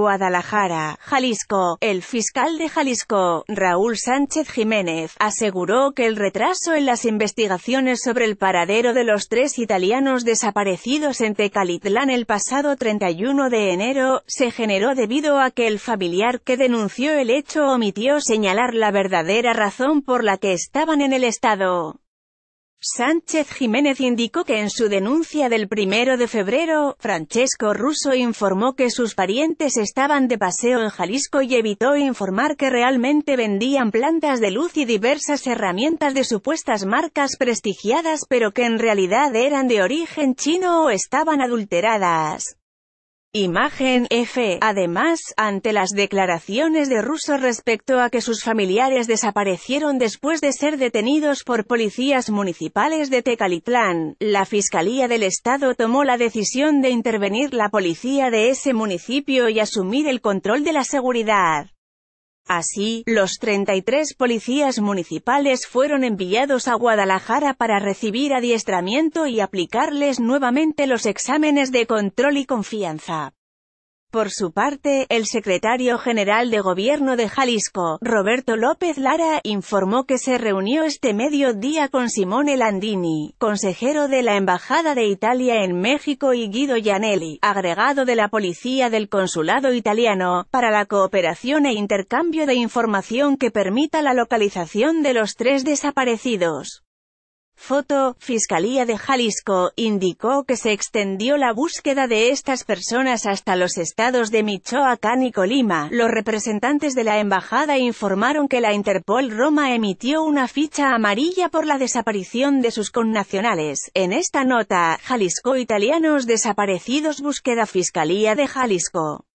Guadalajara, Jalisco. El fiscal de Jalisco, Raúl Sánchez Jiménez, aseguró que el retraso en las investigaciones sobre el paradero de los tres italianos desaparecidos en Tecalitlán el pasado 31 de enero, se generó debido a que el familiar que denunció el hecho omitió señalar la verdadera razón por la que estaban en el estado. Sánchez Jiménez indicó que en su denuncia del primero de febrero, Francesco Russo informó que sus parientes estaban de paseo en Jalisco y evitó informar que realmente vendían plantas de luz y diversas herramientas de supuestas marcas prestigiadas pero que en realidad eran de origen chino o estaban adulteradas. Imagen F. Además, ante las declaraciones de Russo respecto a que sus familiares desaparecieron después de ser detenidos por policías municipales de Tecalitlán, la Fiscalía del Estado tomó la decisión de intervenir la policía de ese municipio y asumir el control de la seguridad. Así, los 33 policías municipales fueron enviados a Guadalajara para recibir adiestramiento y aplicarles nuevamente los exámenes de control y confianza. Por su parte, el secretario general de Gobierno de Jalisco, Roberto López Lara, informó que se reunió este mediodía con Simone Landini, consejero de la Embajada de Italia en México y Guido Gianelli, agregado de la Policía del Consulado Italiano, para la cooperación e intercambio de información que permita la localización de los tres desaparecidos. Foto, Fiscalía de Jalisco, indicó que se extendió la búsqueda de estas personas hasta los estados de Michoacán y Colima. Los representantes de la embajada informaron que la Interpol Roma emitió una ficha amarilla por la desaparición de sus connacionales. En esta nota, Jalisco Italianos Desaparecidos Búsqueda Fiscalía de Jalisco.